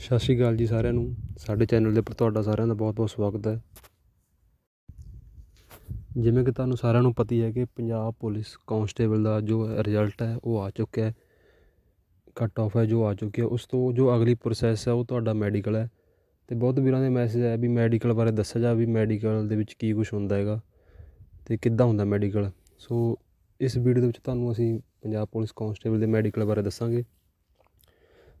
ਸਤਿ ਸ਼੍ਰੀ ਅਕਾਲ ਜੀ ਸਾਰਿਆਂ ਨੂੰ ਸਾਡੇ ਚੈਨਲ ਦੇ ਉੱਪਰ ਤੁਹਾਡਾ ਸਾਰਿਆਂ ਦਾ ਬਹੁਤ-ਬਹੁਤ ਸਵਾਗਤ ਹੈ ਜਿਵੇਂ ਕਿ ਤੁਹਾਨੂੰ ਸਾਰਿਆਂ ਨੂੰ ਪਤਾ ਹੀ ਹੈ ਕਿ ਪੰਜਾਬ ਪੁਲਿਸ ਕਾਂਸਟੇਬਲ ਦਾ ਜੋ ਰਿਜ਼ਲਟ ਹੈ ਉਹ ਆ ਚੁੱਕਿਆ ਹੈ ਕੱਟ ਆਫ ਹੈ ਜੋ ਆ ਚੁੱਕਿਆ ਉਸ ਤੋਂ ਜੋ ਅਗਲੀ ਪ੍ਰੋਸੈਸ ਹੈ ਉਹ ਤੁਹਾਡਾ ਮੈਡੀਕਲ ਹੈ ਤੇ ਬਹੁਤ ਵੀਰਾਂ ਦੇ ਮੈਸੇਜ ਆਇਆ ਵੀ ਮੈਡੀਕਲ ਬਾਰੇ ਦੱਸਿਆ ਜਾ ਵੀ ਮੈਡੀਕਲ ਦੇ ਵਿੱਚ ਕੀ ਕੁਝ ਹੁੰਦਾ ਹੈਗਾ ਤੇ ਕਿੱਦਾਂ ਹੁੰਦਾ ਮੈਡੀਕਲ ਸੋ ਇਸ ਵੀਡੀਓ ਦੇ ਵਿੱਚ ਤੁਹਾਨੂੰ ਅਸੀਂ ਪੰਜਾਬ ਪੁਲਿਸ ਕਾਂਸਟੇਬਲ ਦੇ ਮੈਡੀਕਲ ਬਾਰੇ ਦੱਸਾਂਗੇ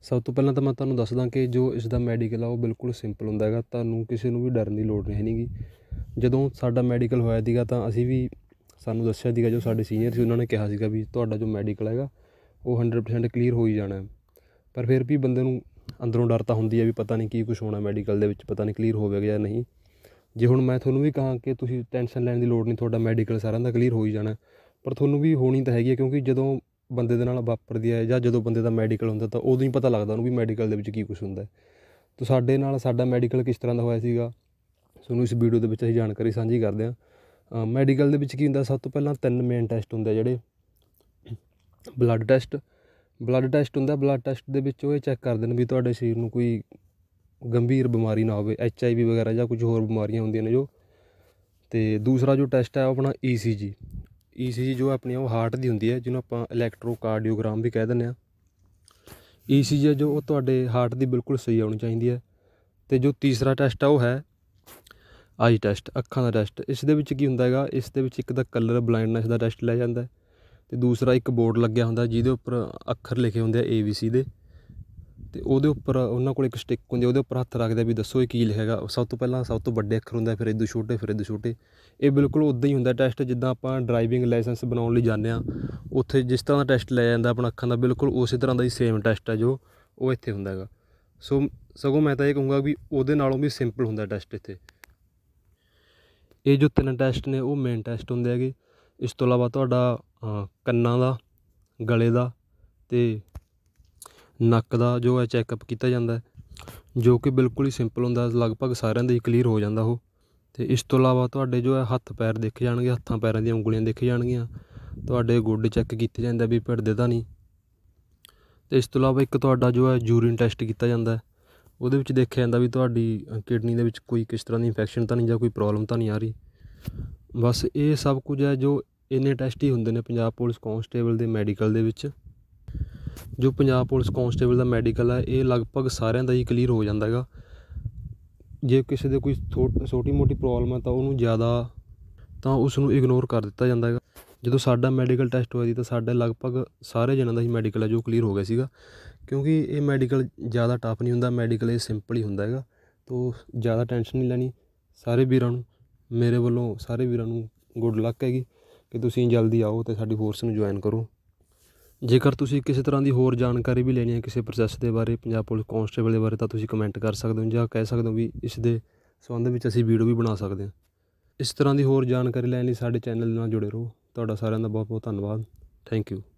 ਸਭ ਤੋਂ ਪਹਿਲਾਂ ਤਾਂ ਮੈਂ ਤੁਹਾਨੂੰ ਦੱਸਦਾ ਕਿ ਜੋ ਇਸ ਦਾ ਮੈਡੀਕਲ ਆ ਉਹ ਬਿਲਕੁਲ ਸਿੰਪਲ ਹੁੰਦਾ ਹੈਗਾ ਤੁਹਾਨੂੰ ਕਿਸੇ ਨੂੰ ਵੀ ਡਰਨ ਦੀ ਲੋੜ ਨਹੀਂ ਹੈਗੀ ਜਦੋਂ ਸਾਡਾ ਮੈਡੀਕਲ ਹੋਇਆ ਸੀਗਾ ਤਾਂ ਅਸੀਂ ਵੀ ਸਾਨੂੰ ਦੱਸਿਆ ਸੀਗਾ ਜੋ ਸਾਡੇ ਸੀਨੀਅਰ ਸੀ ਉਹਨਾਂ ਨੇ ਕਿਹਾ ਸੀਗਾ ਵੀ ਤੁਹਾਡਾ ਜੋ ਮੈਡੀਕਲ ਹੈਗਾ ਉਹ 100% ਕਲੀਅਰ ਹੋ ਹੀ ਜਾਣਾ ਪਰ ਫਿਰ ਵੀ ਬੰਦੇ ਨੂੰ ਅੰਦਰੋਂ ਡਰ ਤਾਂ ਹੁੰਦੀ ਹੈ ਵੀ ਪਤਾ ਨਹੀਂ ਕੀ ਕੁਝ ਹੋਣਾ ਮੈਡੀਕਲ ਦੇ ਵਿੱਚ ਪਤਾ ਨਹੀਂ ਕਲੀਅਰ ਹੋਵੇਗਾ ਜਾਂ ਨਹੀਂ ਜੇ ਹੁਣ ਮੈਂ ਤੁਹਾਨੂੰ ਵੀ ਕਹਾਂ ਕਿ ਤੁਸੀਂ ਟੈਨਸ਼ਨ ਲੈਣ ਦੀ ਲੋੜ ਨਹੀਂ ਤੁਹਾਡਾ ਮੈਡੀਕਲ ਸਾਰਿਆਂ ਦਾ ਕਲੀਅਰ ਹੋ ਹੀ ਜਾਣਾ ਪਰ ਤੁਹਾਨੂੰ ਵੀ ਹੋਣੀ ਤਾਂ ਹੈਗੀ ਹੈ ਕਿਉਂਕਿ ਜਦੋਂ ਬੰਦੇ ਦੇ ਨਾਲ ਵਾਪਰਦੀ ਹੈ ਜਾਂ ਜਦੋਂ ਬੰਦੇ ਦਾ ਮੈਡੀਕਲ ਹੁੰਦਾ ਤਾਂ ਉਦੋਂ ਹੀ ਪਤਾ ਲੱਗਦਾ ਉਹਨੂੰ ਵੀ ਮੈਡੀਕਲ ਦੇ ਵਿੱਚ ਕੀ ਕੁਝ ਹੁੰਦਾ ਤਾਂ ਸਾਡੇ ਨਾਲ ਸਾਡਾ ਮੈਡੀਕਲ ਕਿਸ ਤਰ੍ਹਾਂ ਦਾ ਹੋਇਆ ਸੀਗਾ ਤੁਹਾਨੂੰ ਇਸ ਵੀਡੀਓ ਦੇ ਵਿੱਚ ਅਸੀਂ ਜਾਣਕਾਰੀ ਸਾਂਝੀ ਕਰਦੇ ਹਾਂ ਮੈਡੀਕਲ ਦੇ ਵਿੱਚ ਕੀ ਹੁੰਦਾ ਸਭ ਤੋਂ ਪਹਿਲਾਂ ਤਿੰਨ ਮੇਨ ਟੈਸਟ ਹੁੰਦੇ ਜਿਹੜੇ ਬਲੱਡ ਟੈਸਟ ਬਲੱਡ ਟੈਸਟ ਹੁੰਦਾ ਬਲੱਡ ਟੈਸਟ ਦੇ ਵਿੱਚ ਉਹ ਇਹ ਚੈੱਕ ਕਰਦੇ ਨੇ ਵੀ ਤੁਹਾਡੇ ਸਰੀਰ ਨੂੰ ਕੋਈ ਗੰਭੀਰ ਬਿਮਾਰੀ ਨਾ ਹੋਵੇ ਐਚ ਆਈ ਵੀ ਵਗੈਰਾ ਜਾਂ ਕੁਝ ਹੋਰ ਬਿਮਾਰੀਆਂ ਹੁੰਦੀਆਂ ਨੇ ਜੋ ਤੇ ਦੂਸਰਾ ਜੋ ਟੈਸਟ ਹੈ ਉਹ ਆਪਣਾ ਈ ਸੀ ਜੀ ਈਸੀਜੀ ਜੋ ਆਪਣੀ ਉਹ ਹਾਰਟ ਦੀ ਹੁੰਦੀ ਹੈ ਜਿਹਨੂੰ ਆਪਾਂ ਇਲੈਕਟ੍ਰੋਕਾਰਡੀਓਗ੍ਰਾਮ ਵੀ ਕਹਿ ਦਿੰਦੇ ਆ ਈਸੀਜੀ ਜੋ ਉਹ ਤੁਹਾਡੇ ਹਾਰਟ ਦੀ ਬਿਲਕੁਲ ਸਹੀ ਆਉਣੀ ਚਾਹੀਦੀ ਹੈ ਤੇ ਜੋ ਤੀਸਰਾ ਟੈਸਟ ਆ ਉਹ ਹੈ ਆਈ ਟੈਸਟ ਅੱਖਾਂ ਦਾ ਟੈਸਟ ਇਸ ਦੇ ਵਿੱਚ ਕੀ ਹੁੰਦਾ ਹੈਗਾ ਇਸ ਦੇ ਵਿੱਚ ਇੱਕ ਤਾਂ ਕਲਰ ਬਲਾਈਂਡਨੈਸ ਦਾ ਟੈਸਟ ਲਿਆ ਜਾਂਦਾ ਤੇ ਦੂਸਰਾ ਇੱਕ ਬੋਰਡ ਲੱਗਿਆ ਹੁੰਦਾ ਜਿਹਦੇ ਉੱਪਰ ਅੱਖਰ ਲਿਖੇ ਹੁੰਦੇ ਆ ਸੀ ਦੇ ਤੇ ਉਹਦੇ ਉੱਪਰ ਉਹਨਾਂ ਕੋਲ ਇੱਕ ਸਟਿਕ ਹੁੰਦੀ ਉਹਦੇ ਉੱਪਰ ਹੱਥ ਰੱਖਦੇ ਵੀ ਦੱਸੋ ਇਹ ਕੀ ਲਿਖੇਗਾ ਸਭ ਤੋਂ ਪਹਿਲਾਂ ਸਭ ਤੋਂ ਵੱਡੇ ਅੱਖਰ ਹੁੰਦਾ ਫਿਰ ਇਦੋਂ ਛੋਟੇ ਫਿਰ ਇਦੋਂ ਛੋਟੇ ਇਹ ਬਿਲਕੁਲ ਉਦਾਂ ਹੀ ਹੁੰਦਾ ਟੈਸਟ ਜਿੱਦਾਂ ਆਪਾਂ ਡਰਾਈਵਿੰਗ ਲਾਇਸੈਂਸ ਬਣਾਉਣ ਲਈ ਜਾਂਦੇ ਆ ਉੱਥੇ ਜਿਸ ਤਰ੍ਹਾਂ ਦਾ ਟੈਸਟ ਲਿਆ ਜਾਂਦਾ ਆਪਣਾ ਅੱਖਾਂ ਦਾ ਬਿਲਕੁਲ ਉਸੇ ਤਰ੍ਹਾਂ ਦਾ ਹੀ ਸੇਮ ਟੈਸਟ ਹੈ ਜੋ ਉਹ ਇੱਥੇ ਹੁੰਦਾ ਹੈਗਾ ਸੋ ਸਗੋਂ ਮੈਂ ਤਾਂ ਇਹ ਕਹੂੰਗਾ ਵੀ ਉਹਦੇ ਨਾਲੋਂ ਵੀ ਸਿੰਪਲ ਹੁੰਦਾ ਟੈਸਟ ਇੱਥੇ ਇਹ ਜੋ ਤਿੰਨ ਟੈਸਟ ਨੇ ਉਹ ਮੇਨ ਟੈਸਟ ਹੁੰਦੇ ਹੈਗੇ ਇਸ ਤੋਂ ਇਲਾਵਾ ਤੁਹਾਡਾ ਕੰਨਾਂ ਦਾ ਗਲੇ ਦਾ ਤੇ ਨੱਕ ਦਾ ਜੋ ਹੈ ਚੈੱਕਅਪ ਕੀਤਾ ਜਾਂਦਾ ਜੋ ਕਿ ਬਿਲਕੁਲ ਹੀ ਸਿੰਪਲ ਹੁੰਦਾ ਲਗਭਗ ਸਾਰਿਆਂ ਦੇ ਹੀ ਕਲੀਅਰ ਹੋ ਜਾਂਦਾ ਉਹ ਤੇ ਇਸ ਤੋਂ ਇਲਾਵਾ ਤੁਹਾਡੇ ਜੋ ਹੈ ਹੱਥ ਪੈਰ ਦੇਖੇ ਜਾਣਗੇ ਹੱਥਾਂ ਪੈਰਾਂ ਦੀਆਂ ਉਂਗਲੀਆਂ ਦੇਖੇ ਜਾਣਗੀਆਂ ਤੁਹਾਡੇ ਗੁੱਡ ਚੈੱਕ ਕੀਤੇ ਜਾਂਦੇ ਵੀ ਭਿੜਦੇ ਤਾਂ ਨਹੀਂ ਤੇ ਇਸ ਤੋਂ ਇਲਾਵਾ ਇੱਕ ਤੁਹਾਡਾ ਜੋ ਹੈ ਯੂਰਿਨ ਟੈਸਟ ਕੀਤਾ ਜਾਂਦਾ ਉਹਦੇ ਵਿੱਚ ਦੇਖਿਆ ਜਾਂਦਾ ਵੀ ਤੁਹਾਡੀ ਕਿਡਨੀ ਦੇ ਵਿੱਚ ਕੋਈ ਕਿਸ ਤਰ੍ਹਾਂ ਦੀ ਇਨਫੈਕਸ਼ਨ ਤਾਂ ਨਹੀਂ ਜਾਂ ਕੋਈ ਪ੍ਰੋਬਲਮ ਤਾਂ ਨਹੀਂ ਆ ਰਹੀ ਬਸ ਇਹ ਸਭ ਕੁਝ ਹੈ ਜੋ ਇਹਨੇ ਟੈਸਟ ਹੀ ਹੁੰਦੇ ਨੇ ਪੰਜਾਬ ਪੁਲਿਸ ਕਾਂਸਟੇਬਲ ਦੇ ਮੈਡੀਕਲ ਦੇ ਵਿੱਚ ਜੋ ਪੰਜਾਬ ਪੁਲਿਸ ਕਾਂਸਟੇਬਲ ਦਾ ਮੈਡੀਕਲ ਹੈ ਇਹ ਲਗਭਗ ਸਾਰਿਆਂ ਦਾ ਹੀ ਕਲੀਅਰ ਹੋ ਜਾਂਦਾ ਹੈਗਾ ਜੇ ਕਿਸੇ ਦੇ ਕੋਈ ਛੋਟੀ ਮੋਟੀ ਪ੍ਰੋਬਲਮ ਹੈ ਤਾਂ ਉਹਨੂੰ ਜ਼ਿਆਦਾ ਤਾਂ ਉਸ ਨੂੰ ਇਗਨੋਰ ਕਰ ਦਿੱਤਾ ਜਾਂਦਾ ਹੈਗਾ ਜਦੋਂ ਸਾਡਾ ਮੈਡੀਕਲ ਟੈਸਟ ਹੋਇਆ ਸੀ ਤਾਂ ਸਾਡੇ ਲਗਭਗ ਸਾਰੇ ਜਣਾਂ ਦਾ ਹੀ ਮੈਡੀਕਲ ਹੈ ਜੋ ਕਲੀਅਰ ਹੋ ਗਿਆ ਸੀਗਾ ਕਿਉਂਕਿ ਇਹ ਮੈਡੀਕਲ ਜ਼ਿਆਦਾ ਟਫ ਨਹੀਂ ਹੁੰਦਾ ਮੈਡੀਕਲ ਇਹ ਸਿੰਪਲ ਹੀ ਹੁੰਦਾ ਹੈਗਾ ਤੋਂ ਜ਼ਿਆਦਾ ਟੈਨਸ਼ਨ ਨਹੀਂ ਲੈਣੀ ਸਾਰੇ ਵੀਰਾਂ ਨੂੰ ਮੇਰੇ ਵੱਲੋਂ ਸਾਰੇ ਵੀਰਾਂ ਨੂੰ ਗੁੱਡ ਲੱਕ ਹੈਗੀ ਕਿ ਤੁਸੀਂ ਜਲਦੀ ਆਓ ਤੇ ਸਾਡੀ ਫੋਰਸ ਨੂੰ ਜੁਆਇਨ ਕਰੋ ਜੇਕਰ ਤੁਸੀਂ ਕਿਸੇ ਤਰ੍ਹਾਂ ਦੀ ਹੋਰ ਜਾਣਕਾਰੀ ਵੀ ਲੈਣੀ ਹੈ ਕਿਸੇ ਪ੍ਰੋਸੈਸ ਦੇ ਬਾਰੇ ਪੰਜਾਬ ਪੁਲਿਸ ਕਾਂਸਟੇਬਲ ਦੇ ਬਾਰੇ ਤਾਂ ਤੁਸੀਂ ਕਮੈਂਟ ਕਰ ਸਕਦੇ ਹੋ ਜਾਂ ਕਹਿ ਸਕਦੇ ਹੋ ਵੀ ਇਸ ਦੇ ਸੰਬੰਧ ਵਿੱਚ ਅਸੀਂ ਵੀਡੀਓ ਵੀ ਬਣਾ ਸਕਦੇ ਹਾਂ ਇਸ ਤਰ੍ਹਾਂ ਦੀ ਹੋਰ ਜਾਣਕਾਰੀ ਲੈਣ ਲਈ ਸਾਡੇ ਚੈਨਲ ਨਾਲ ਜੁੜੇ ਰਹੋ ਤੁਹਾਡਾ ਸਾਰਿਆਂ ਦਾ ਬਹੁਤ ਬਹੁਤ ਧੰਨਵਾਦ ਥੈਂਕ ਯੂ